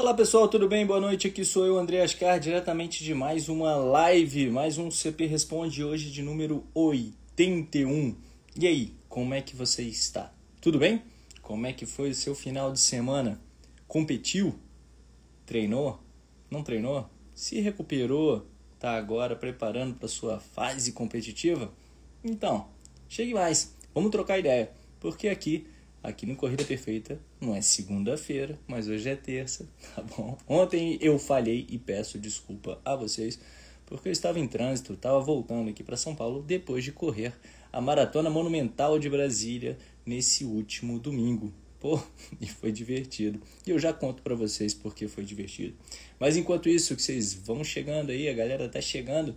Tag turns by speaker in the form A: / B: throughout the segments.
A: Olá pessoal, tudo bem? Boa noite. Aqui sou eu, André Ascar, diretamente de mais uma live, mais um CP Responde hoje de número 81. E aí, como é que você está? Tudo bem? Como é que foi o seu final de semana? Competiu? Treinou? Não treinou? Se recuperou? Tá agora preparando para sua fase competitiva? Então, chegue mais. Vamos trocar ideia, porque aqui aqui no Corrida Perfeita. Não é segunda-feira, mas hoje é terça, tá bom? Ontem eu falhei e peço desculpa a vocês, porque eu estava em trânsito, estava voltando aqui para São Paulo depois de correr a Maratona Monumental de Brasília nesse último domingo. Pô, e foi divertido. E eu já conto para vocês porque foi divertido. Mas enquanto isso, que vocês vão chegando aí, a galera tá chegando.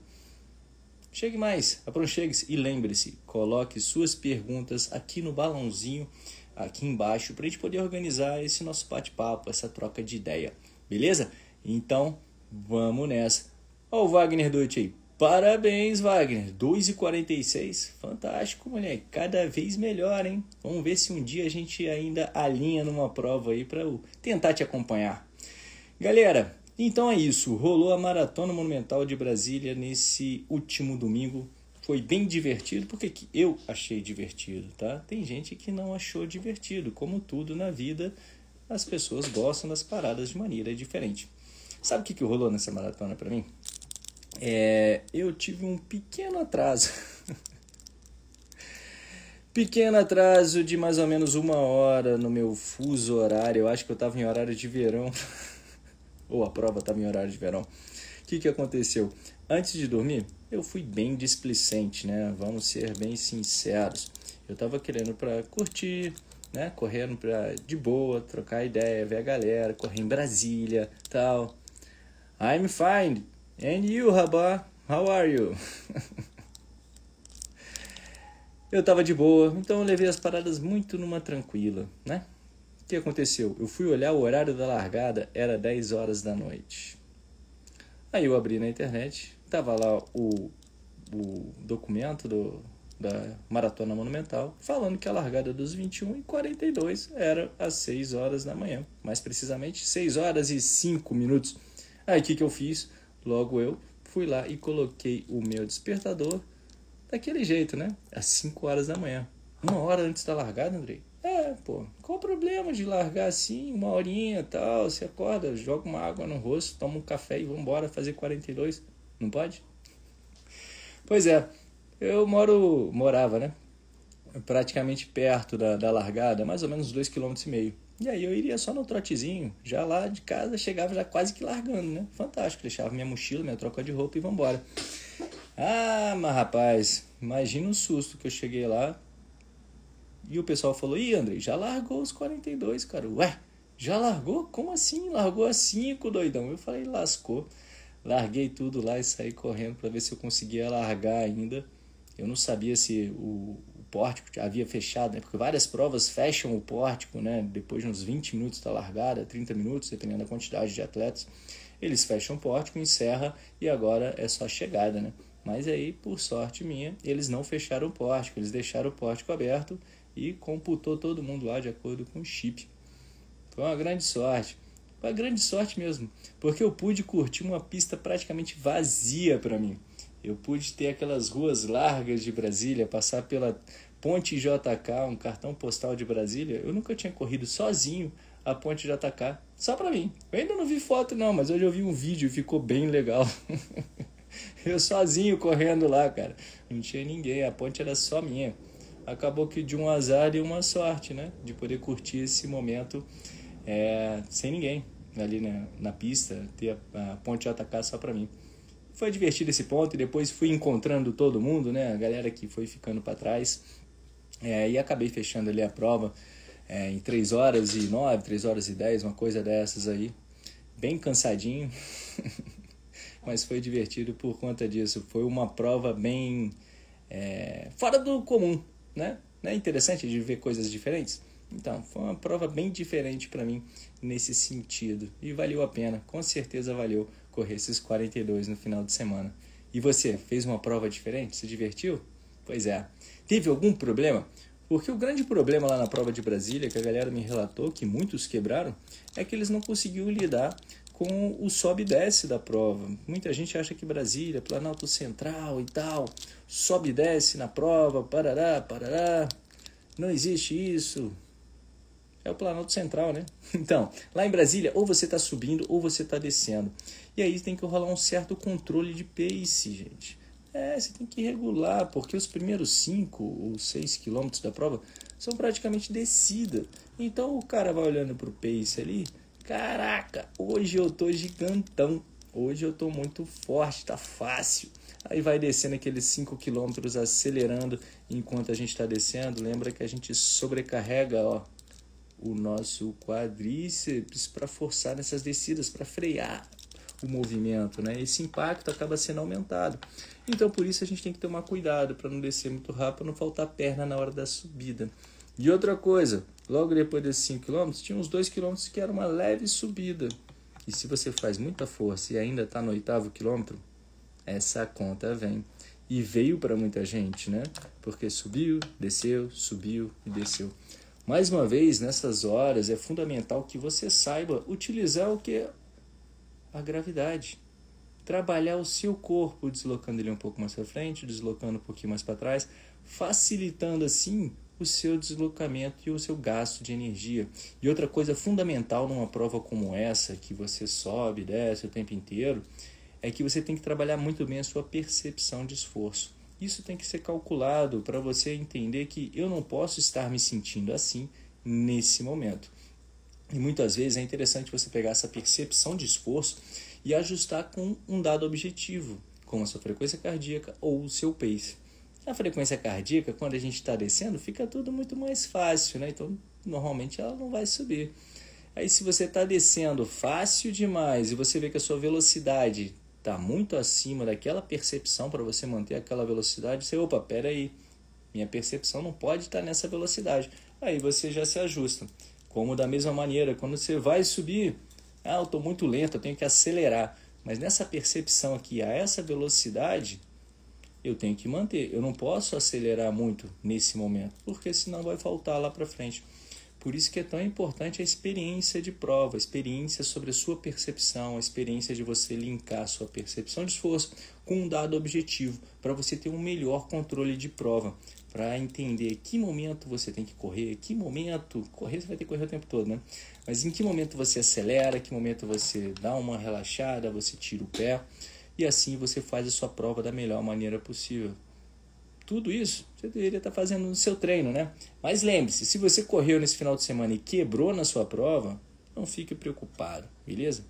A: Chegue mais, apronchegue se e lembre-se, coloque suas perguntas aqui no balãozinho aqui embaixo para a gente poder organizar esse nosso bate-papo, essa troca de ideia, beleza? Então vamos nessa. Olha o Wagner Dutti aí. Parabéns, Wagner. 2,46. Fantástico, moleque. Cada vez melhor, hein? Vamos ver se um dia a gente ainda alinha numa prova aí para tentar te acompanhar. Galera, então é isso. Rolou a Maratona Monumental de Brasília nesse último domingo, foi bem divertido, porque que eu achei divertido, tá? Tem gente que não achou divertido, como tudo na vida, as pessoas gostam das paradas de maneira diferente. Sabe o que, que rolou nessa maratona para mim? É, eu tive um pequeno atraso. pequeno atraso de mais ou menos uma hora no meu fuso horário. Eu acho que eu estava em horário de verão. ou a prova estava em horário de verão. O que, que aconteceu? Antes de dormir, eu fui bem displicente, né? Vamos ser bem sinceros. Eu tava querendo para curtir, né? Correndo para de boa, trocar ideia, ver a galera, correr em Brasília, tal. I'm fine. And you, Rabá? How are you? eu tava de boa, então eu levei as paradas muito numa tranquila, né? O que aconteceu? Eu fui olhar o horário da largada, era 10 horas da noite. Aí eu abri na internet, Tava lá o, o documento do, da Maratona Monumental, falando que a largada dos 21 e 42 era às 6 horas da manhã, mais precisamente 6 horas e 5 minutos. Aí o que, que eu fiz? Logo eu fui lá e coloquei o meu despertador daquele jeito, né? Às 5 horas da manhã. Uma hora antes da largada, Andrei? É, pô, qual o problema de largar assim, uma horinha e tal? Você acorda, joga uma água no rosto, toma um café e vambora fazer 42. Não pode? Pois é, eu moro, morava, né? Praticamente perto da, da largada, mais ou menos 2,5 km. E aí eu iria só no trotezinho, já lá de casa, chegava já quase que largando, né? Fantástico, deixava minha mochila, minha troca de roupa e vambora. Ah, mas rapaz, imagina o susto que eu cheguei lá. E o pessoal falou: Ih, André, já largou os 42, cara. Ué, já largou? Como assim? Largou a 5, doidão. Eu falei: lascou. Larguei tudo lá e saí correndo para ver se eu conseguia largar ainda. Eu não sabia se o, o pórtico havia fechado, né? porque várias provas fecham o pórtico, né? depois de uns 20 minutos da largada, 30 minutos, dependendo da quantidade de atletas. Eles fecham o pórtico, encerra e agora é só chegada, né? Mas aí, por sorte minha, eles não fecharam o pórtico, eles deixaram o pórtico aberto e computou todo mundo lá de acordo com o chip. Foi uma grande sorte. Foi a grande sorte mesmo, porque eu pude curtir uma pista praticamente vazia para mim. Eu pude ter aquelas ruas largas de Brasília, passar pela Ponte JK, um cartão postal de Brasília. Eu nunca tinha corrido sozinho a Ponte JK, só para mim. Eu ainda não vi foto não, mas hoje eu vi um vídeo e ficou bem legal. eu sozinho correndo lá, cara. Não tinha ninguém, a ponte era só minha. Acabou que de um azar e uma sorte, né? De poder curtir esse momento é, sem ninguém ali na pista, ter a, a ponte de atacar só para mim. Foi divertido esse ponto e depois fui encontrando todo mundo, né, a galera que foi ficando para trás. É, e acabei fechando ali a prova é, em 3 horas e 9, 3 horas e 10, uma coisa dessas aí. Bem cansadinho, mas foi divertido por conta disso. Foi uma prova bem é, fora do comum, né? Não é interessante de ver coisas diferentes? Então, foi uma prova bem diferente para mim nesse sentido. E valeu a pena, com certeza valeu correr esses 42 no final de semana. E você, fez uma prova diferente? Se divertiu? Pois é. Teve algum problema? Porque o grande problema lá na prova de Brasília, que a galera me relatou, que muitos quebraram, é que eles não conseguiram lidar com o sobe e desce da prova. Muita gente acha que Brasília, Planalto Central e tal, sobe e desce na prova, parará, parará. Não existe isso. É o Planalto Central, né? Então, lá em Brasília, ou você está subindo ou você está descendo. E aí tem que rolar um certo controle de pace, gente. É, você tem que regular, porque os primeiros 5 ou 6 quilômetros da prova são praticamente descida. Então o cara vai olhando pro pace ali, caraca, hoje eu tô gigantão, hoje eu tô muito forte, tá fácil. Aí vai descendo aqueles 5 quilômetros acelerando enquanto a gente está descendo. Lembra que a gente sobrecarrega ó, o nosso quadríceps para forçar nessas descidas, para frear o movimento, né? Esse impacto acaba sendo aumentado. Então, por isso a gente tem que tomar cuidado para não descer muito rápido, não faltar perna na hora da subida. E outra coisa, logo depois desses 5 km, tinha uns 2 km que era uma leve subida. E se você faz muita força e ainda está no oitavo quilômetro, essa conta vem. E veio para muita gente, né? Porque subiu, desceu, subiu e desceu. Mais uma vez, nessas horas é fundamental que você saiba utilizar o que a gravidade. Trabalhar o seu corpo, deslocando ele um pouco mais para frente, deslocando um pouquinho mais para trás, facilitando assim o seu deslocamento e o seu gasto de energia. E outra coisa fundamental numa prova como essa, que você sobe e desce o tempo inteiro, é que você tem que trabalhar muito bem a sua percepção de esforço. Isso tem que ser calculado para você entender que eu não posso estar me sentindo assim nesse momento. E muitas vezes é interessante você pegar essa percepção de esforço e ajustar com um dado objetivo, como a sua frequência cardíaca ou o seu pace. A frequência cardíaca, quando a gente está descendo, fica tudo muito mais fácil, né? Então, normalmente ela não vai subir. Aí, se você está descendo fácil demais e você vê que a sua velocidade está muito acima daquela percepção para você manter aquela velocidade, você, opa, pera aí, minha percepção não pode estar tá nessa velocidade. Aí você já se ajusta. Como da mesma maneira, quando você vai subir, ah, eu estou muito lento, eu tenho que acelerar. Mas nessa percepção aqui, a essa velocidade, eu tenho que manter. Eu não posso acelerar muito nesse momento, porque senão vai faltar lá para frente. Por isso que é tão importante a experiência de prova, a experiência sobre a sua percepção, a experiência de você linkar a sua percepção de esforço com um dado objetivo, para você ter um melhor controle de prova, para entender que momento você tem que correr, que momento, correr você vai ter que correr o tempo todo, né? Mas em que momento você acelera, que momento você dá uma relaxada, você tira o pé, e assim você faz a sua prova da melhor maneira possível tudo isso você deveria estar tá fazendo no seu treino, né? Mas lembre-se, se você correu nesse final de semana e quebrou na sua prova, não fique preocupado, beleza?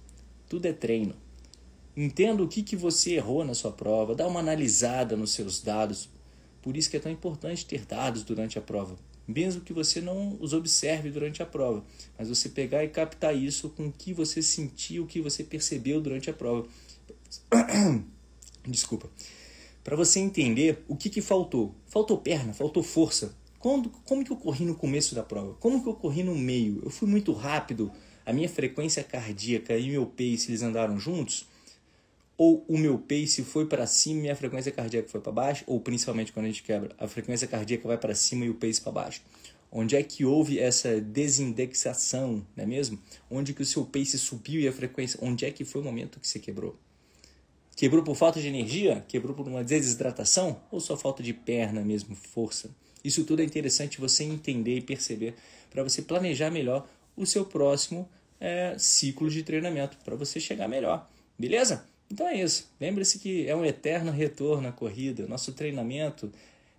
A: Tudo é treino. Entenda o que, que você errou na sua prova, dá uma analisada nos seus dados. Por isso que é tão importante ter dados durante a prova, mesmo que você não os observe durante a prova, mas você pegar e captar isso com o que você sentiu, o que você percebeu durante a prova. Desculpa para você entender o que, que faltou. Faltou perna, faltou força. Quando, como que eu corri no começo da prova? Como que eu corri no meio? Eu fui muito rápido? A minha frequência cardíaca e meu pace eles andaram juntos? Ou o meu pace foi para cima e minha frequência cardíaca foi para baixo? Ou principalmente quando a gente quebra, a frequência cardíaca vai para cima e o pace para baixo? Onde é que houve essa desindexação, não é mesmo? Onde que o seu pace subiu e a frequência, onde é que foi o momento que você quebrou? Quebrou por falta de energia? Quebrou por uma desidratação? Ou só falta de perna mesmo, força? Isso tudo é interessante você entender e perceber para você planejar melhor o seu próximo é, ciclo de treinamento, para você chegar melhor, beleza? Então é isso. Lembre-se que é um eterno retorno à corrida. Nosso treinamento,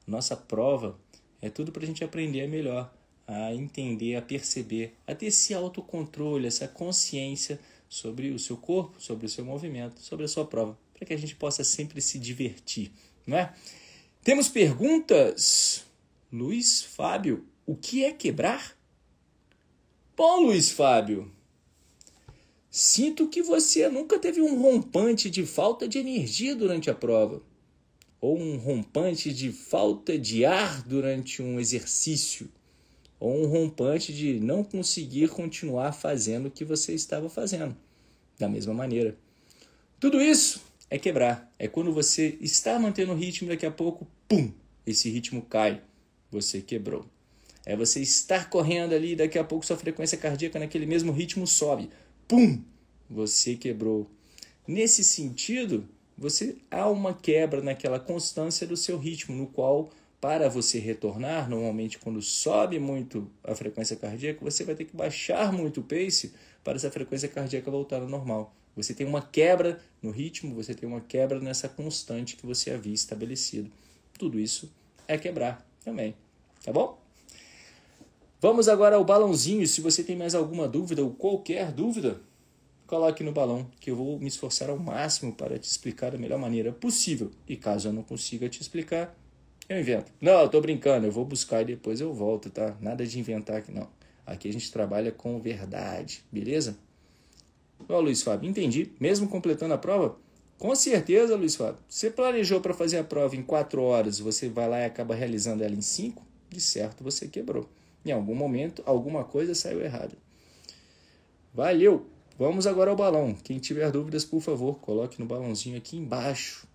A: nossa prova, é tudo para a gente aprender melhor, a entender, a perceber, a ter esse autocontrole, essa consciência sobre o seu corpo, sobre o seu movimento, sobre a sua prova, para que a gente possa sempre se divertir, não é? Temos perguntas? Luiz Fábio, o que é quebrar? Bom, Luiz Fábio, sinto que você nunca teve um rompante de falta de energia durante a prova, ou um rompante de falta de ar durante um exercício ou um rompante de não conseguir continuar fazendo o que você estava fazendo, da mesma maneira. Tudo isso é quebrar. É quando você está mantendo o ritmo, daqui a pouco, pum, esse ritmo cai. Você quebrou. É você estar correndo ali, daqui a pouco sua frequência cardíaca naquele mesmo ritmo sobe. Pum! Você quebrou. Nesse sentido, você há uma quebra naquela constância do seu ritmo, no qual para você retornar, normalmente quando sobe muito a frequência cardíaca, você vai ter que baixar muito o pace para essa frequência cardíaca voltar ao normal. Você tem uma quebra no ritmo, você tem uma quebra nessa constante que você havia estabelecido. Tudo isso é quebrar também, tá bom? Vamos agora ao balãozinho. Se você tem mais alguma dúvida ou qualquer dúvida, coloque no balão que eu vou me esforçar ao máximo para te explicar da melhor maneira possível. E caso eu não consiga te explicar, eu invento. Não, eu tô brincando, eu vou buscar e depois eu volto, tá? Nada de inventar aqui, não. Aqui a gente trabalha com verdade, beleza? Ó, Luiz Fábio, entendi. Mesmo completando a prova? Com certeza, Luiz Fábio. Você planejou para fazer a prova em quatro horas, você vai lá e acaba realizando ela em cinco. De certo, você quebrou. Em algum momento, alguma coisa saiu errada. Valeu! Vamos agora ao balão. Quem tiver dúvidas, por favor, coloque no balãozinho aqui embaixo.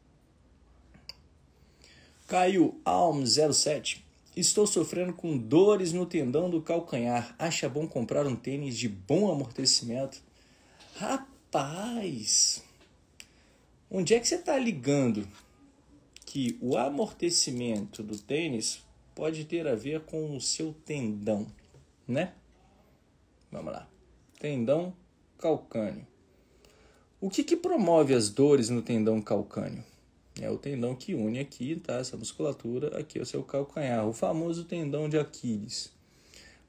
A: Caio Alm07. Estou sofrendo com dores no tendão do calcanhar. Acha bom comprar um tênis de bom amortecimento? Rapaz! Onde é que você está ligando que o amortecimento do tênis pode ter a ver com o seu tendão, né? Vamos lá. Tendão calcâneo. O que, que promove as dores no tendão calcâneo? É o tendão que une aqui, tá? Essa musculatura aqui ao seu calcanhar, o famoso tendão de Aquiles.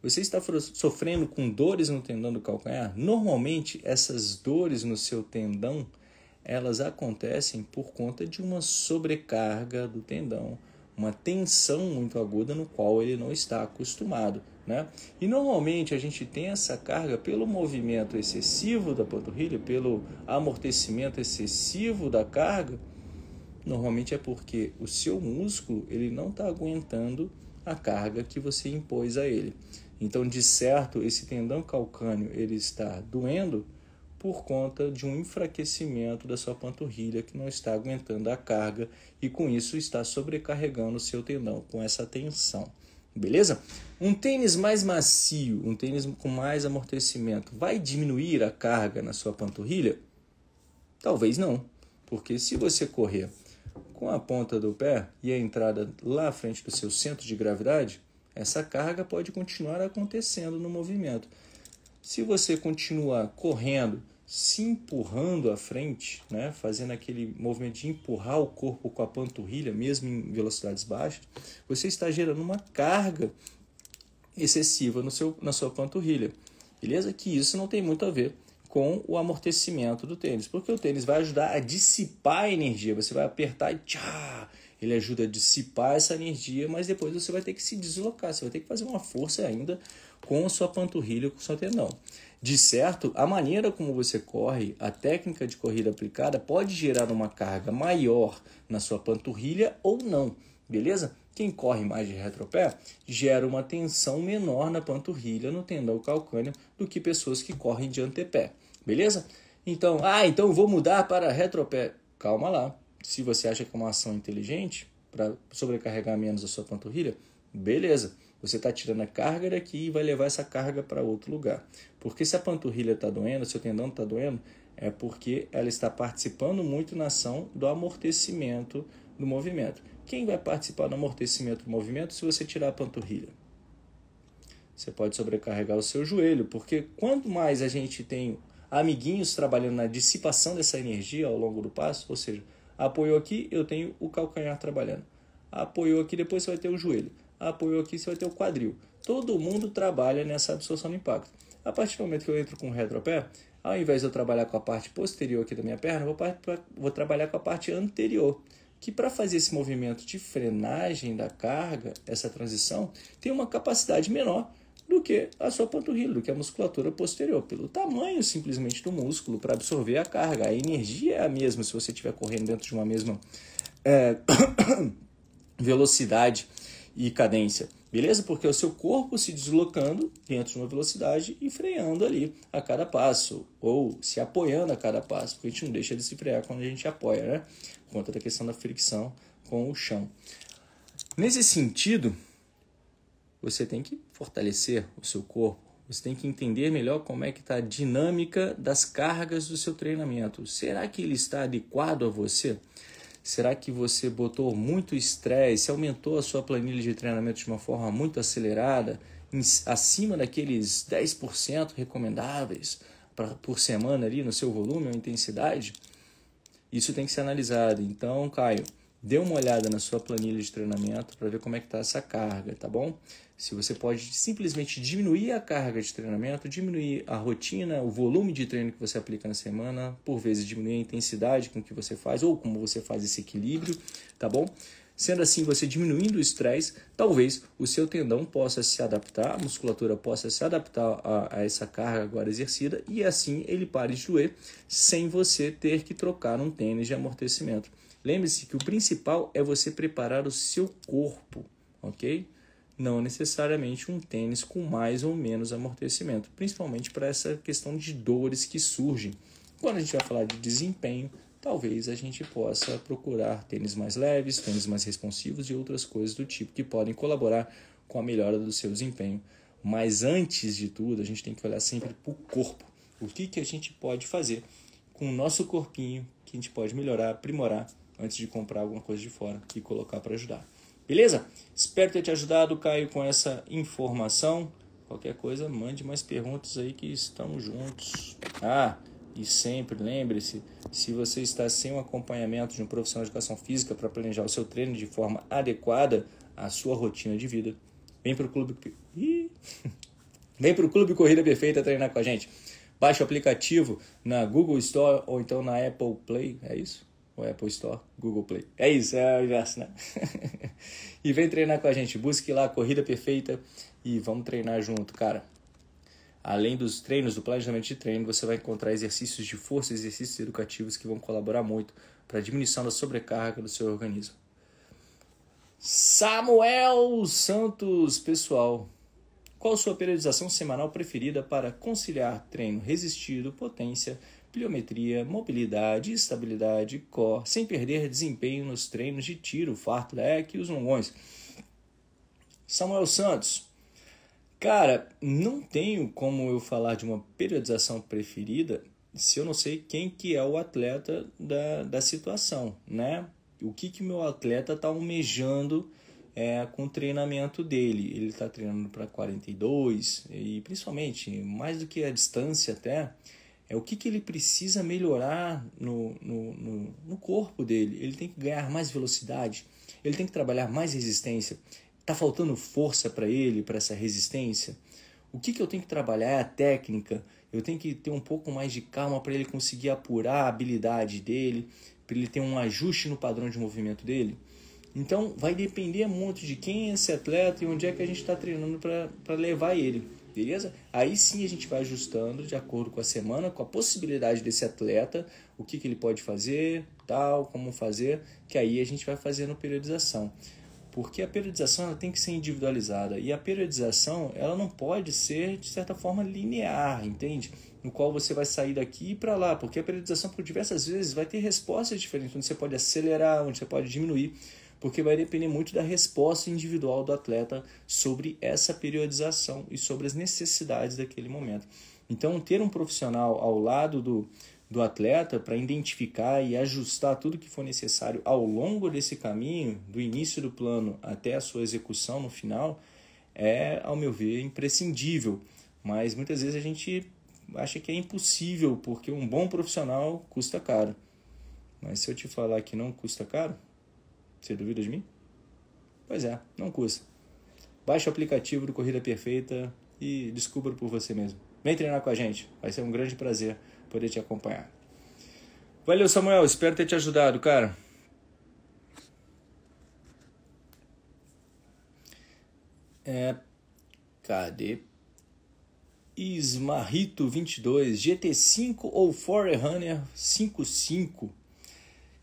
A: Você está sofrendo com dores no tendão do calcanhar? Normalmente essas dores no seu tendão, elas acontecem por conta de uma sobrecarga do tendão, uma tensão muito aguda no qual ele não está acostumado. Né? E normalmente a gente tem essa carga pelo movimento excessivo da panturrilha, pelo amortecimento excessivo da carga, Normalmente é porque o seu músculo ele não está aguentando a carga que você impôs a ele. Então, de certo, esse tendão calcâneo ele está doendo por conta de um enfraquecimento da sua panturrilha que não está aguentando a carga e com isso está sobrecarregando o seu tendão com essa tensão. Beleza? Um tênis mais macio, um tênis com mais amortecimento, vai diminuir a carga na sua panturrilha? Talvez não, porque se você correr com a ponta do pé e a entrada lá à frente do seu centro de gravidade, essa carga pode continuar acontecendo no movimento. Se você continuar correndo, se empurrando à frente, né, fazendo aquele movimento de empurrar o corpo com a panturrilha, mesmo em velocidades baixas, você está gerando uma carga excessiva no seu, na sua panturrilha. Beleza? Que isso não tem muito a ver com o amortecimento do tênis, porque o tênis vai ajudar a dissipar a energia. Você vai apertar e tchá, ele ajuda a dissipar essa energia, mas depois você vai ter que se deslocar, você vai ter que fazer uma força ainda com a sua panturrilha, com o seu tendão. De certo, a maneira como você corre, a técnica de corrida aplicada pode gerar uma carga maior na sua panturrilha ou não, beleza? Quem corre mais de retropé gera uma tensão menor na panturrilha, no tendão calcâneo, do que pessoas que correm de antepé. Beleza? Então, ah, então vou mudar para retropé. Calma lá. Se você acha que é uma ação inteligente para sobrecarregar menos a sua panturrilha, beleza. Você está tirando a carga daqui e vai levar essa carga para outro lugar. Porque se a panturrilha está doendo, se o tendão está doendo, é porque ela está participando muito na ação do amortecimento do movimento. Quem vai participar do amortecimento do movimento se você tirar a panturrilha? Você pode sobrecarregar o seu joelho, porque quanto mais a gente tem amiguinhos trabalhando na dissipação dessa energia ao longo do passo, ou seja, apoiou aqui, eu tenho o calcanhar trabalhando. Apoiou aqui, depois você vai ter o joelho. Apoiou aqui, você vai ter o quadril. Todo mundo trabalha nessa absorção do impacto. A partir do momento que eu entro com o retropé, ao invés de eu trabalhar com a parte posterior aqui da minha perna, eu vou, vou trabalhar com a parte anterior que para fazer esse movimento de frenagem da carga, essa transição, tem uma capacidade menor do que a sua panturrilha, do que a musculatura posterior, pelo tamanho simplesmente do músculo para absorver a carga. A energia é a mesma se você estiver correndo dentro de uma mesma é, velocidade e cadência. Beleza? Porque é o seu corpo se deslocando dentro de uma velocidade e freando ali a cada passo, ou se apoiando a cada passo, porque a gente não deixa de se frear quando a gente apoia, né? Conta da questão da fricção com o chão. Nesse sentido, você tem que fortalecer o seu corpo, você tem que entender melhor como é que está a dinâmica das cargas do seu treinamento. Será que ele está adequado a você? Será que você botou muito estresse, aumentou a sua planilha de treinamento de uma forma muito acelerada, em, acima daqueles 10% recomendáveis pra, por semana ali no seu volume ou intensidade? Isso tem que ser analisado. Então, Caio, dê uma olhada na sua planilha de treinamento para ver como é que está essa carga, tá bom? Se você pode simplesmente diminuir a carga de treinamento, diminuir a rotina, o volume de treino que você aplica na semana, por vezes diminuir a intensidade com que você faz ou como você faz esse equilíbrio, tá bom? Sendo assim, você diminuindo o estresse, talvez o seu tendão possa se adaptar, a musculatura possa se adaptar a, a, essa carga agora exercida e assim ele pare de doer sem você ter que trocar um tênis de amortecimento. Lembre-se que o principal é você preparar o seu corpo, ok? não necessariamente um tênis com mais ou menos amortecimento, principalmente para essa questão de dores que surgem. Quando a gente vai falar de desempenho, talvez a gente possa procurar tênis mais leves, tênis mais responsivos e outras coisas do tipo que podem colaborar com a melhora do seu desempenho. Mas antes de tudo, a gente tem que olhar sempre para o corpo. O que, que a gente pode fazer com o nosso corpinho que a gente pode melhorar, aprimorar antes de comprar alguma coisa de fora e colocar para ajudar. Beleza? Espero ter te ajudado, Caio, com essa informação. Qualquer coisa, mande mais perguntas aí que estamos juntos. Ah, e sempre lembre-se, se você está sem o acompanhamento de um profissional de educação física para planejar o seu treino de forma adequada à sua rotina de vida, vem para o clube Vem para o Clube Corrida Perfeita treinar com a gente. Baixe o aplicativo na Google Store ou então na Apple Play, é isso? ou Apple Store, Google Play. É isso, é o inverso, né? e vem treinar com a gente. Busque lá a corrida perfeita e vamos treinar junto, cara. Além dos treinos, do planejamento de treino, você vai encontrar exercícios de força, exercícios educativos que vão colaborar muito para a diminuição da sobrecarga do seu organismo. Samuel Santos, pessoal. Qual sua periodização semanal preferida para conciliar treino resistido, potência, pliometria, mobilidade, estabilidade, core, sem perder desempenho nos treinos de tiro, fartlek e os longões. Samuel Santos. Cara, não tenho como eu falar de uma periodização preferida se eu não sei quem que é o atleta da, da situação, né? O que que meu atleta tá almejando é, com o treinamento dele. Ele está treinando para 42 e principalmente, mais do que a distância até, é o que, que ele precisa melhorar no, no, no, no corpo dele. Ele tem que ganhar mais velocidade, ele tem que trabalhar mais resistência. Está faltando força para ele, para essa resistência? O que, que eu tenho que trabalhar é a técnica. Eu tenho que ter um pouco mais de calma para ele conseguir apurar a habilidade dele, para ele ter um ajuste no padrão de movimento dele. Então vai depender muito de quem é esse atleta e onde é que a gente está treinando para levar ele. Beleza? Aí sim a gente vai ajustando de acordo com a semana, com a possibilidade desse atleta, o que, que ele pode fazer, tal, como fazer, que aí a gente vai fazendo periodização. Porque a periodização ela tem que ser individualizada e a periodização ela não pode ser de certa forma linear, entende? No qual você vai sair daqui para lá, porque a periodização por diversas vezes vai ter respostas diferentes, onde você pode acelerar, onde você pode diminuir porque vai depender muito da resposta individual do atleta sobre essa periodização e sobre as necessidades daquele momento. Então, ter um profissional ao lado do, do atleta para identificar e ajustar tudo que for necessário ao longo desse caminho, do início do plano até a sua execução no final, é, ao meu ver, imprescindível. Mas muitas vezes a gente acha que é impossível, porque um bom profissional custa caro. Mas se eu te falar que não custa caro, você duvida de mim? Pois é, não custa. Baixe o aplicativo do Corrida Perfeita e descubra por você mesmo. Vem treinar com a gente, vai ser um grande prazer poder te acompanhar. Valeu, Samuel, espero ter te ajudado, cara. É, cadê? Ismarrito 22, GT5 ou Forerunner 55?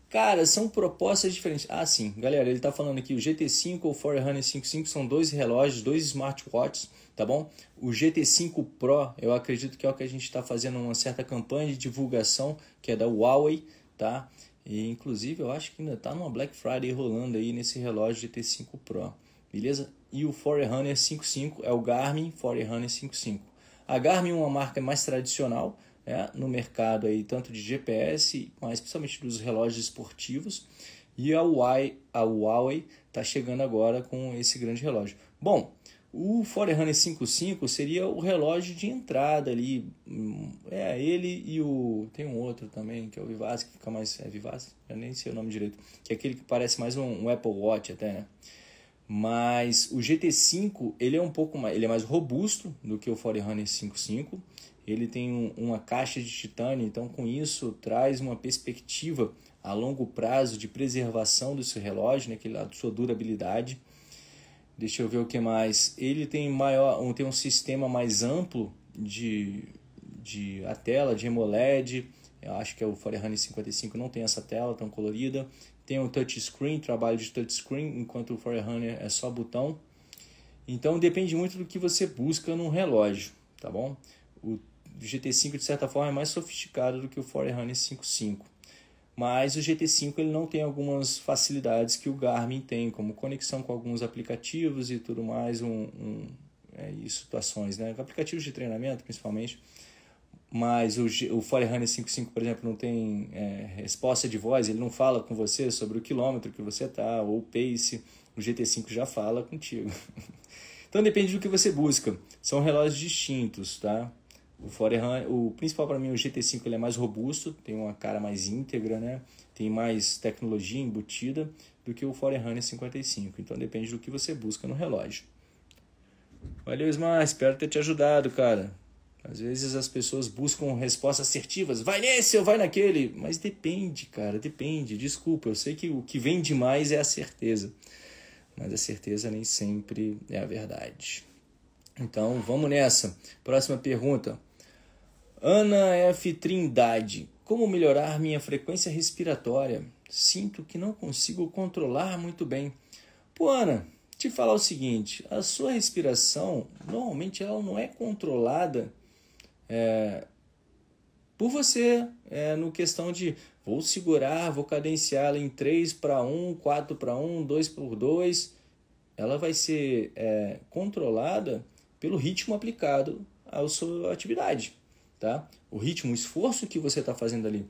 A: Cara, são propostas diferentes. Ah, sim, galera, ele está falando aqui o GT5 ou o Forerunner 55 são dois relógios, dois smartwatches, tá bom? O GT5 Pro, eu acredito que é o que a gente está fazendo uma certa campanha de divulgação, que é da Huawei, tá? E, inclusive, eu acho que ainda está numa Black Friday rolando aí nesse relógio GT5 Pro, beleza? E o Forerunner 55 é o Garmin Forerunner 55. A Garmin é uma marca mais tradicional, né, no mercado aí, tanto de GPS, mas principalmente dos relógios esportivos. E a Huawei a Huawei está chegando agora com esse grande relógio. Bom, o Forerunner 55 seria o relógio de entrada ali. É ele e o tem um outro também que é o Vivaz que fica mais é Vivaz, eu nem sei o nome direito, que é aquele que parece mais um, um Apple Watch até, né? Mas o GT5, ele é um pouco mais, ele é mais robusto do que o Forerunner 55 ele tem um, uma caixa de titânio, então com isso traz uma perspectiva a longo prazo de preservação do seu relógio, né, que, da é sua durabilidade. Deixa eu ver o que mais. Ele tem maior, um, tem um sistema mais amplo de, de a tela de AMOLED. Eu acho que é o Forerunner 55 não tem essa tela tão colorida. Tem um touchscreen, trabalho de touchscreen, enquanto o Forerunner é só botão. Então depende muito do que você busca num relógio, tá bom? O o GT5 de certa forma é mais sofisticado do que o Forerunner 55. Mas o GT5 ele não tem algumas facilidades que o Garmin tem, como conexão com alguns aplicativos e tudo mais, um, um é, e situações, né? aplicativos de treinamento principalmente. Mas o, o Forerunner 55, por exemplo, não tem é, resposta de voz, ele não fala com você sobre o quilômetro que você está ou o pace. O GT5 já fala contigo. então depende do que você busca. São relógios distintos, tá? O Forehand o principal para mim, o GT5 ele é mais robusto, tem uma cara mais íntegra, né? Tem mais tecnologia embutida do que o Forerunner 55. Então depende do que você busca no relógio. Valeu, Ismar, espero ter te ajudado, cara. Às vezes as pessoas buscam respostas assertivas, vai nesse ou vai naquele, mas depende, cara, depende. Desculpa, eu sei que o que vem demais é a certeza, mas a certeza nem sempre é a verdade. Então, vamos nessa. Próxima pergunta. Ana F. Trindade. Como melhorar minha frequência respiratória? Sinto que não consigo controlar muito bem. Pô, Ana, te falar o seguinte: a sua respiração normalmente ela não é controlada é, por você é, no questão de vou segurar, vou cadenciá-la em 3 para 1, 4 para 1, 2 por 2. Ela vai ser é, controlada pelo ritmo aplicado à sua atividade tá? O ritmo, o esforço que você está fazendo ali.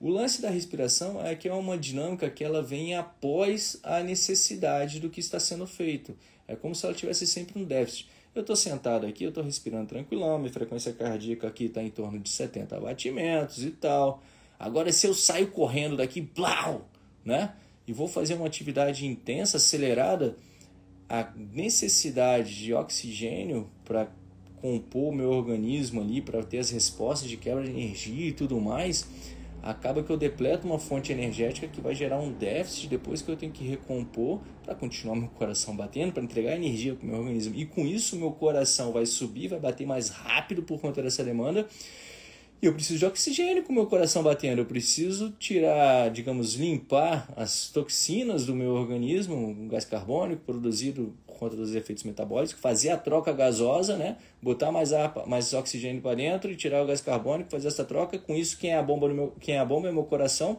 A: O lance da respiração é que é uma dinâmica que ela vem após a necessidade do que está sendo feito. É como se ela tivesse sempre um déficit. Eu estou sentado aqui, eu estou respirando tranquilão, minha frequência cardíaca aqui está em torno de 70 batimentos e tal. Agora, se eu saio correndo daqui, blau, né? E vou fazer uma atividade intensa, acelerada, a necessidade de oxigênio para compor o meu organismo ali para ter as respostas de quebra de energia e tudo mais, acaba que eu depleto uma fonte energética que vai gerar um déficit depois que eu tenho que recompor para continuar meu coração batendo, para entregar energia para o meu organismo. E com isso, meu coração vai subir, vai bater mais rápido por conta dessa demanda. E eu preciso de oxigênio com o meu coração batendo. Eu preciso tirar, digamos, limpar as toxinas do meu organismo, o gás carbônico produzido conta dos efeitos metabólicos, fazer a troca gasosa, né? botar mais, ar, mais oxigênio para dentro e tirar o gás carbônico, fazer essa troca. Com isso, quem é a bomba, no meu, quem é, a bomba é meu coração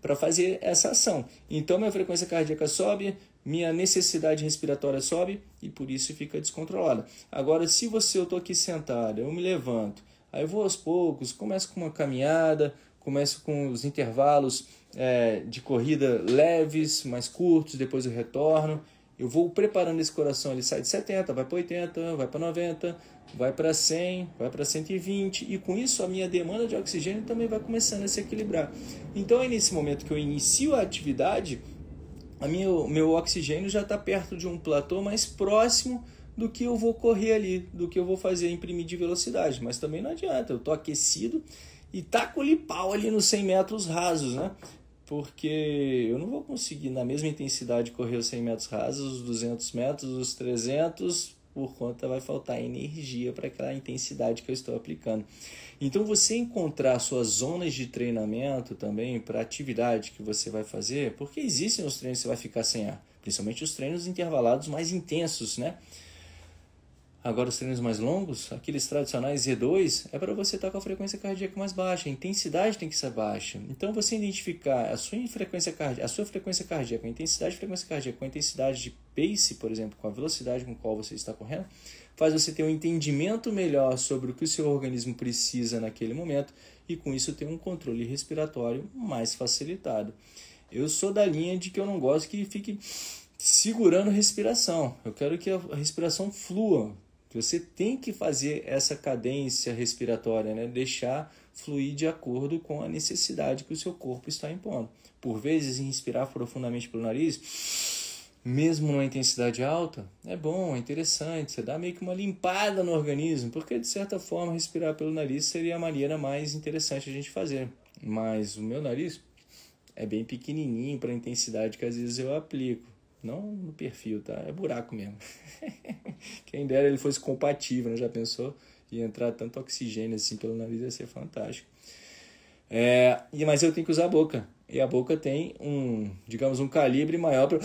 A: para fazer essa ação. Então, minha frequência cardíaca sobe, minha necessidade respiratória sobe e por isso fica descontrolada. Agora, se você, eu estou aqui sentado, eu me levanto, aí eu vou aos poucos, começo com uma caminhada, começo com os intervalos é, de corrida leves, mais curtos, depois eu retorno, eu vou preparando esse coração, ele sai de 70, vai para 80, vai para 90, vai para 100, vai para 120 e com isso a minha demanda de oxigênio também vai começando a se equilibrar. Então é nesse momento que eu inicio a atividade, a minha, meu oxigênio já está perto de um platô mais próximo do que eu vou correr ali, do que eu vou fazer imprimir de velocidade, mas também não adianta, eu estou aquecido e taco-lhe pau ali nos 100 metros rasos, né? porque eu não vou conseguir na mesma intensidade correr os 100 metros rasos, os 200 metros, os 300, por conta vai faltar energia para aquela intensidade que eu estou aplicando. Então você encontrar suas zonas de treinamento também para atividade que você vai fazer, porque existem os treinos que você vai ficar sem ar, principalmente os treinos intervalados mais intensos, né? Agora, os treinos mais longos, aqueles tradicionais Z2, é para você estar tá com a frequência cardíaca mais baixa, a intensidade tem que ser baixa. Então, você identificar a sua frequência cardíaca, a sua frequência cardíaca, a intensidade de frequência cardíaca com a intensidade de pace, por exemplo, com a velocidade com qual você está correndo, faz você ter um entendimento melhor sobre o que o seu organismo precisa naquele momento e com isso ter um controle respiratório mais facilitado. Eu sou da linha de que eu não gosto que fique segurando respiração. Eu quero que a respiração flua, que você tem que fazer essa cadência respiratória, né? deixar fluir de acordo com a necessidade que o seu corpo está impondo. Por vezes, inspirar profundamente pelo nariz, mesmo numa intensidade alta, é bom, é interessante, você dá meio que uma limpada no organismo, porque de certa forma respirar pelo nariz seria a maneira mais interessante a gente fazer. Mas o meu nariz é bem pequenininho para a intensidade que às vezes eu aplico. Não no perfil, tá? É buraco mesmo. Quem dera ele fosse compatível, né? Já pensou? E entrar tanto oxigênio assim pelo nariz ia ser fantástico. É, mas eu tenho que usar a boca. E a boca tem um, digamos, um calibre maior para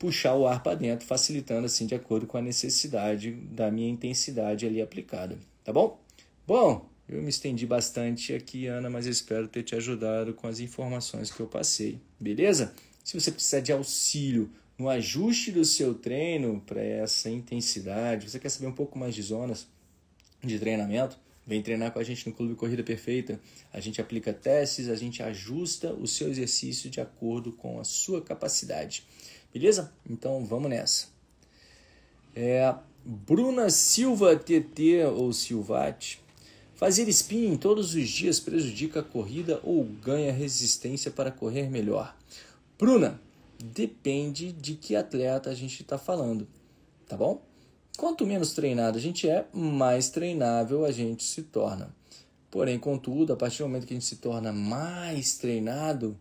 A: puxar o ar para dentro, facilitando assim de acordo com a necessidade da minha intensidade ali aplicada. Tá bom? Bom, eu me estendi bastante aqui, Ana, mas espero ter te ajudado com as informações que eu passei. Beleza? Se você precisar de auxílio no ajuste do seu treino para essa intensidade, você quer saber um pouco mais de zonas de treinamento, vem treinar com a gente no Clube Corrida Perfeita. A gente aplica testes, a gente ajusta o seu exercício de acordo com a sua capacidade. Beleza? Então vamos nessa. É, Bruna Silva TT ou Silvate. Fazer spinning todos os dias prejudica a corrida ou ganha resistência para correr melhor? Bruna, depende de que atleta a gente está falando, tá bom? Quanto menos treinado a gente é, mais treinável a gente se torna. Porém, contudo, a partir do momento que a gente se torna mais treinado,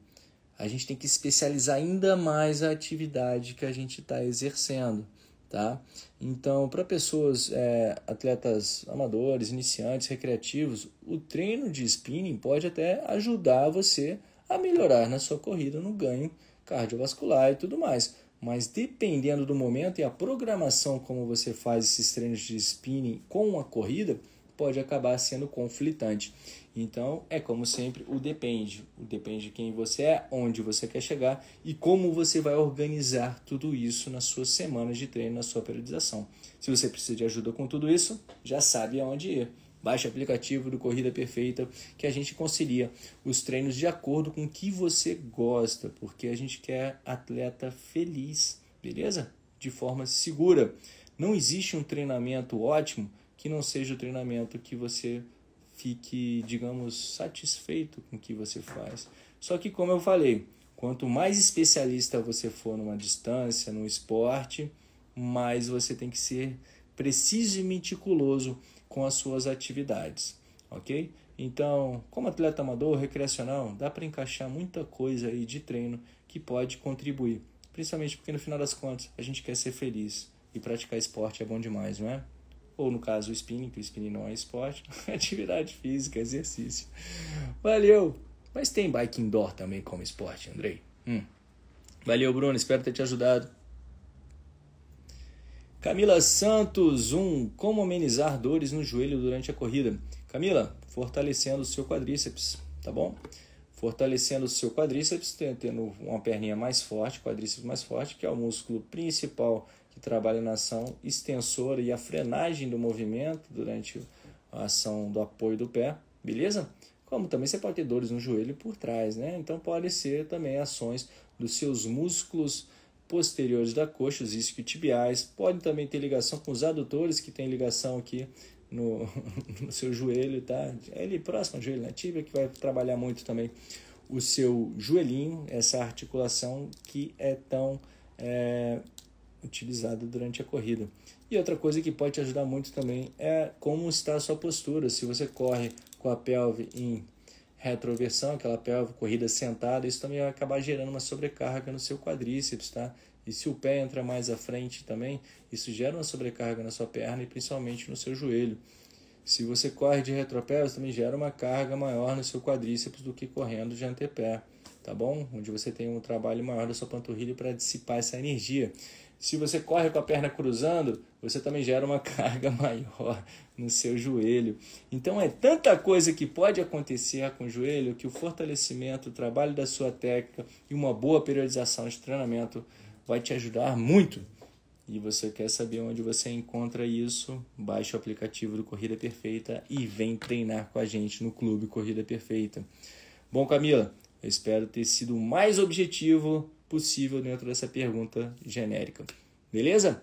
A: a gente tem que especializar ainda mais a atividade que a gente está exercendo, tá? Então, para pessoas, é, atletas amadores, iniciantes, recreativos, o treino de spinning pode até ajudar você a melhorar na sua corrida, no ganho cardiovascular e tudo mais. Mas dependendo do momento e a programação como você faz esses treinos de spinning com a corrida, pode acabar sendo conflitante. Então, é como sempre, o depende. O depende de quem você é, onde você quer chegar e como você vai organizar tudo isso nas suas semanas de treino, na sua periodização. Se você precisa de ajuda com tudo isso, já sabe aonde ir. Baixe aplicativo do Corrida Perfeita que a gente concilia os treinos de acordo com o que você gosta, porque a gente quer atleta feliz, beleza? De forma segura. Não existe um treinamento ótimo que não seja o treinamento que você fique, digamos, satisfeito com o que você faz. Só que, como eu falei, quanto mais especialista você for numa distância, num esporte, mais você tem que ser preciso e meticuloso com as suas atividades, ok? Então, como atleta amador recreacional, dá para encaixar muita coisa aí de treino que pode contribuir, principalmente porque no final das contas a gente quer ser feliz e praticar esporte é bom demais, não é? Ou no caso o spinning, que o spinning não é esporte, é atividade física, exercício. Valeu! Mas tem bike indoor também como esporte, Andrei? Hum. Valeu, Bruno. Espero ter te ajudado. Camila Santos, Um, como amenizar dores no joelho durante a corrida? Camila, fortalecendo o seu quadríceps, tá bom? Fortalecendo o seu quadríceps, tendo uma perninha mais forte, quadríceps mais forte, que é o músculo principal que trabalha na ação extensora e a frenagem do movimento durante a ação do apoio do pé, beleza? Como também você pode ter dores no joelho por trás, né? Então pode ser também ações dos seus músculos posteriores da coxa, os isquiotibiais, podem também ter ligação com os adutores, que tem ligação aqui no, no seu joelho, tá? É ali próximo ao joelho na tíbia, que vai trabalhar muito também o seu joelhinho, essa articulação que é tão é, utilizada durante a corrida. E outra coisa que pode te ajudar muito também é como está a sua postura. Se você corre com a pelve em retroversão, aquela pelve corrida sentada, isso também vai acabar gerando uma sobrecarga no seu quadríceps, tá? E se o pé entra mais à frente também, isso gera uma sobrecarga na sua perna e principalmente no seu joelho. Se você corre de retropé, também gera uma carga maior no seu quadríceps do que correndo de antepé, tá bom? Onde você tem um trabalho maior da sua panturrilha para dissipar essa energia. Se você corre com a perna cruzando, você também gera uma carga maior no seu joelho. Então é tanta coisa que pode acontecer com o joelho que o fortalecimento, o trabalho da sua técnica e uma boa periodização de treinamento vai te ajudar muito. E você quer saber onde você encontra isso? Baixe o aplicativo do Corrida Perfeita e vem treinar com a gente no Clube Corrida Perfeita. Bom, Camila, eu espero ter sido mais objetivo possível dentro dessa pergunta genérica. Beleza?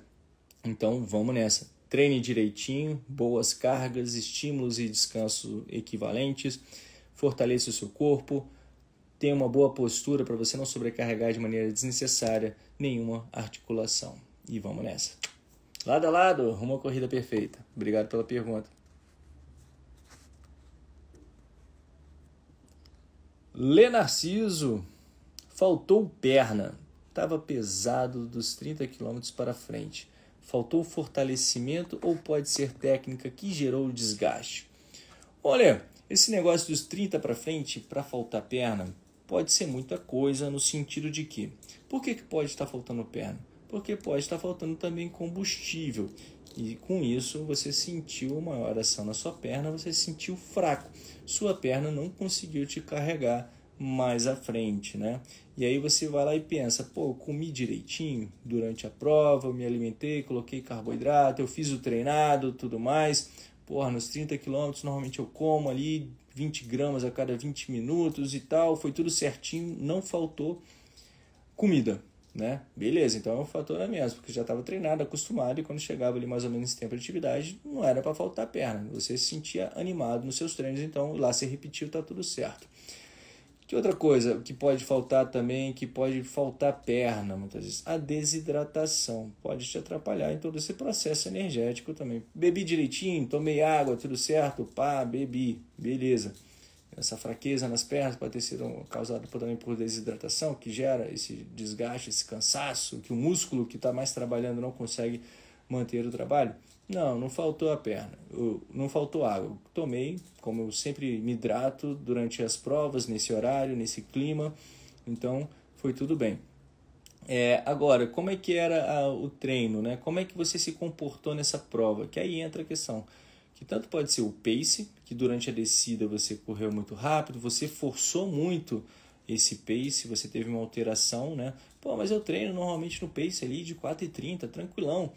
A: Então vamos nessa. Treine direitinho, boas cargas, estímulos e descanso equivalentes, fortaleça o seu corpo, tenha uma boa postura para você não sobrecarregar de maneira desnecessária nenhuma articulação. E vamos nessa. Lado a lado, uma corrida perfeita. Obrigado pela pergunta. Lê Narciso. Faltou perna, estava pesado dos 30 km para frente. Faltou fortalecimento ou pode ser técnica que gerou o desgaste. Olha, esse negócio dos 30 para frente para faltar perna pode ser muita coisa no sentido de que. Por que, que pode estar tá faltando perna? Porque pode estar tá faltando também combustível. E com isso você sentiu uma maior ação na sua perna, você sentiu fraco. Sua perna não conseguiu te carregar mais à frente, né? E aí você vai lá e pensa, pô, eu comi direitinho durante a prova, eu me alimentei, coloquei carboidrato, eu fiz o treinado, tudo mais. Porra, nos 30 quilômetros normalmente eu como ali 20 gramas a cada 20 minutos e tal, foi tudo certinho, não faltou comida, né? Beleza, então é um fator a menos, porque já estava treinado, acostumado, e quando chegava ali mais ou menos esse tempo de atividade, não era para faltar perna. Você se sentia animado nos seus treinos, então lá se repetiu, tá tudo certo. Que outra coisa que pode faltar também, que pode faltar perna muitas vezes, a desidratação pode te atrapalhar em todo esse processo energético também. Bebi direitinho, tomei água, tudo certo, pá, bebi, beleza. Essa fraqueza nas pernas pode ter sido causada também por desidratação, que gera esse desgaste, esse cansaço, que o músculo que está mais trabalhando não consegue manter o trabalho. Não, não faltou a perna, eu, não faltou água. Tomei, como eu sempre me hidrato durante as provas, nesse horário, nesse clima, então foi tudo bem. É, agora, como é que era a, o treino, né? Como é que você se comportou nessa prova? Que aí entra a questão, que tanto pode ser o pace, que durante a descida você correu muito rápido, você forçou muito esse pace, você teve uma alteração, né? Pô, mas eu treino normalmente no pace ali de 4h30, tranquilão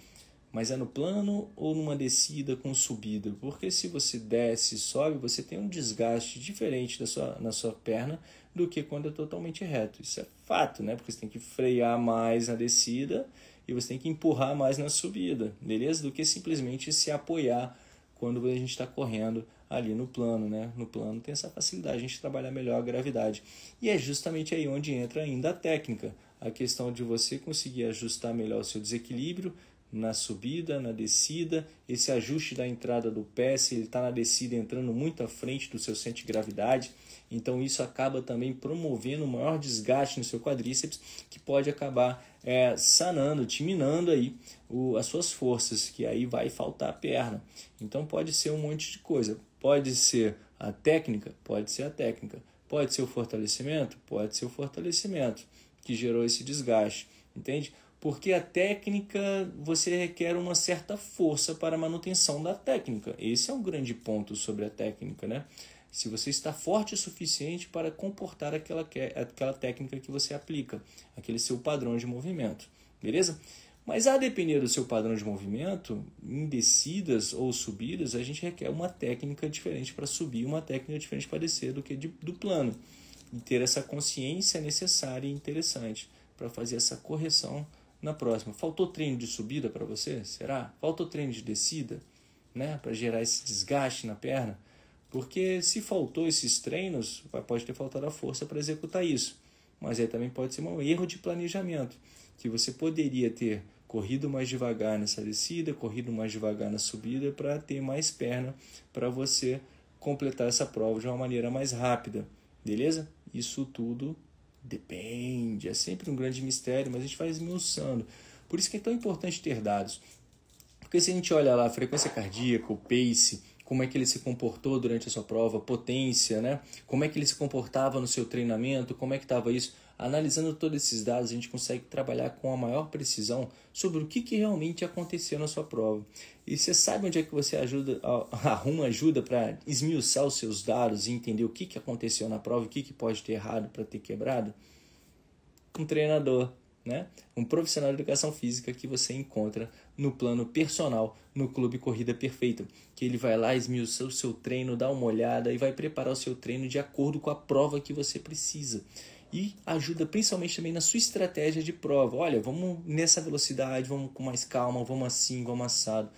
A: mas é no plano ou numa descida com subida? Porque se você desce e sobe, você tem um desgaste diferente da sua, na sua perna do que quando é totalmente reto. Isso é fato, né? Porque você tem que frear mais na descida e você tem que empurrar mais na subida, beleza? Do que simplesmente se apoiar quando a gente está correndo ali no plano, né? No plano tem essa facilidade, a gente trabalhar melhor a gravidade. E é justamente aí onde entra ainda a técnica, a questão de você conseguir ajustar melhor o seu desequilíbrio, na subida, na descida, esse ajuste da entrada do pé, se ele está na descida entrando muito à frente do seu centro de gravidade, então isso acaba também promovendo um maior desgaste no seu quadríceps, que pode acabar é, sanando, timinando aí o, as suas forças, que aí vai faltar a perna. Então pode ser um monte de coisa. Pode ser a técnica, pode ser a técnica. Pode ser o fortalecimento, pode ser o fortalecimento que gerou esse desgaste, entende? porque a técnica você requer uma certa força para a manutenção da técnica. Esse é um grande ponto sobre a técnica, né? Se você está forte o suficiente para comportar aquela, é, aquela técnica que você aplica, aquele seu padrão de movimento, beleza? Mas a depender do seu padrão de movimento, em descidas ou subidas, a gente requer uma técnica diferente para subir, uma técnica diferente para descer do que de, do plano. E ter essa consciência necessária e interessante para fazer essa correção na próxima. Faltou treino de subida para você? Será? Faltou treino de descida? Né? Para gerar esse desgaste na perna? Porque se faltou esses treinos, pode ter faltado a força para executar isso. Mas aí também pode ser um erro de planejamento, que você poderia ter corrido mais devagar nessa descida, corrido mais devagar na subida para ter mais perna para você completar essa prova de uma maneira mais rápida. Beleza? Isso tudo Depende, é sempre um grande mistério, mas a gente vai esmiuçando. Por isso que é tão importante ter dados. Porque se a gente olha lá frequência cardíaca, o pace, como é que ele se comportou durante a sua prova, potência, né? Como é que ele se comportava no seu treinamento, como é que estava isso. Analisando todos esses dados, a gente consegue trabalhar com a maior precisão sobre o que, que realmente aconteceu na sua prova. E você sabe onde é que você ajuda, arruma ajuda para esmiuçar os seus dados e entender o que, que aconteceu na prova, o que, que pode ter errado para ter quebrado? Um treinador né? Um profissional de educação física que você encontra no plano personal no Clube Corrida Perfeita, que ele vai lá esmiuçar o seu treino, dá uma olhada e vai preparar o seu treino de acordo com a prova que você precisa. E ajuda principalmente também na sua estratégia de prova. Olha, vamos nessa velocidade, vamos com mais calma, vamos assim, vamos assado.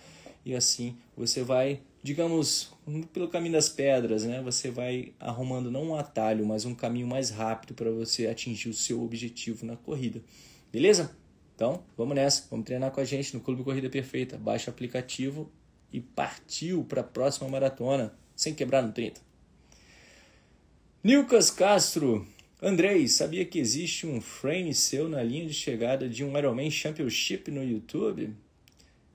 A: E assim você vai, digamos, pelo caminho das pedras, né? Você vai arrumando não um atalho, mas um caminho mais rápido para você atingir o seu objetivo na corrida. Beleza? Então, vamos nessa. Vamos treinar com a gente no Clube Corrida Perfeita. Baixa o aplicativo e partiu para a próxima maratona, sem quebrar no 30. Nilcas Castro. Andrei, sabia que existe um frame seu na linha de chegada de um Ironman Championship no YouTube?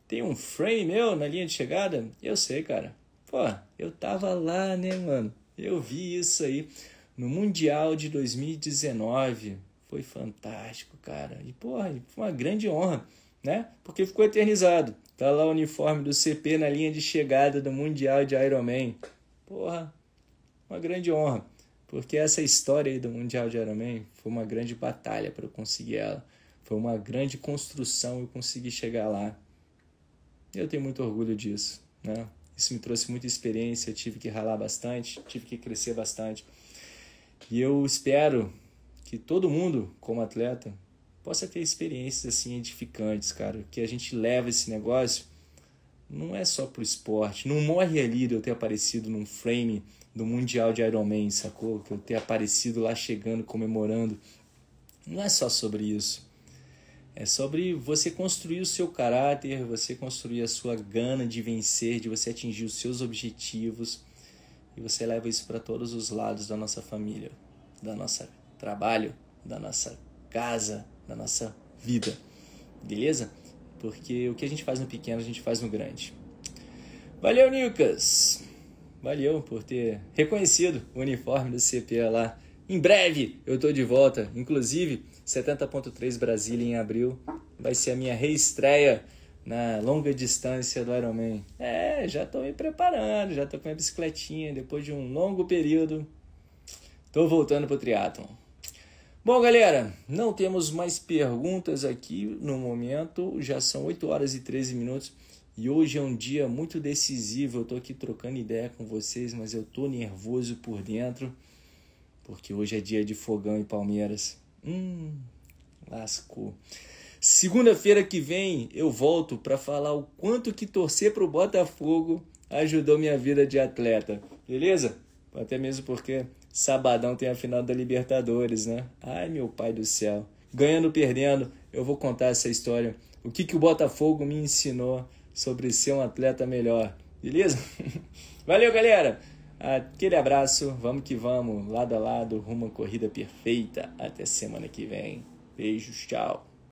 A: Tem um frame meu na linha de chegada? Eu sei, cara. Pô, eu tava lá, né, mano? Eu vi isso aí no Mundial de 2019 foi fantástico, cara. E, porra, foi uma grande honra, né? Porque ficou eternizado. Tá lá o uniforme do CP na linha de chegada do Mundial de Man. Porra, uma grande honra. Porque essa história aí do Mundial de Man foi uma grande batalha para eu conseguir ela. Foi uma grande construção eu conseguir chegar lá. Eu tenho muito orgulho disso, né? Isso me trouxe muita experiência, eu tive que ralar bastante, tive que crescer bastante. E eu espero que todo mundo, como atleta, possa ter experiências assim edificantes, cara. Que a gente leva esse negócio não é só pro esporte. Não morre ali de eu ter aparecido num frame do Mundial de Ironman, sacou? Que eu ter aparecido lá chegando, comemorando. Não é só sobre isso. É sobre você construir o seu caráter, você construir a sua gana de vencer, de você atingir os seus objetivos. E você leva isso para todos os lados da nossa família, da nossa trabalho, da nossa casa, da nossa vida. Beleza? Porque o que a gente faz no pequeno, a gente faz no grande. Valeu, Nilcas! Valeu por ter reconhecido o uniforme do CPA lá. Em breve eu tô de volta. Inclusive, 70.3 Brasília em abril vai ser a minha reestreia na longa distância do Ironman. É, já estou me preparando, já estou com a bicicletinha depois de um longo período. Tô voltando pro triatlon. Bom, galera, não temos mais perguntas aqui no momento, já são 8 horas e 13 minutos e hoje é um dia muito decisivo. Eu tô aqui trocando ideia com vocês, mas eu tô nervoso por dentro, porque hoje é dia de fogão e Palmeiras. Hum, lascou. Segunda-feira que vem eu volto para falar o quanto que torcer pro Botafogo ajudou minha vida de atleta, beleza? Até mesmo porque Sabadão tem a final da Libertadores, né? Ai, meu pai do céu. Ganhando ou perdendo, eu vou contar essa história. O que, que o Botafogo me ensinou sobre ser um atleta melhor. Beleza? Valeu, galera! Aquele abraço, vamos que vamos, lado a lado, rumo à corrida perfeita. Até semana que vem. Beijos, tchau.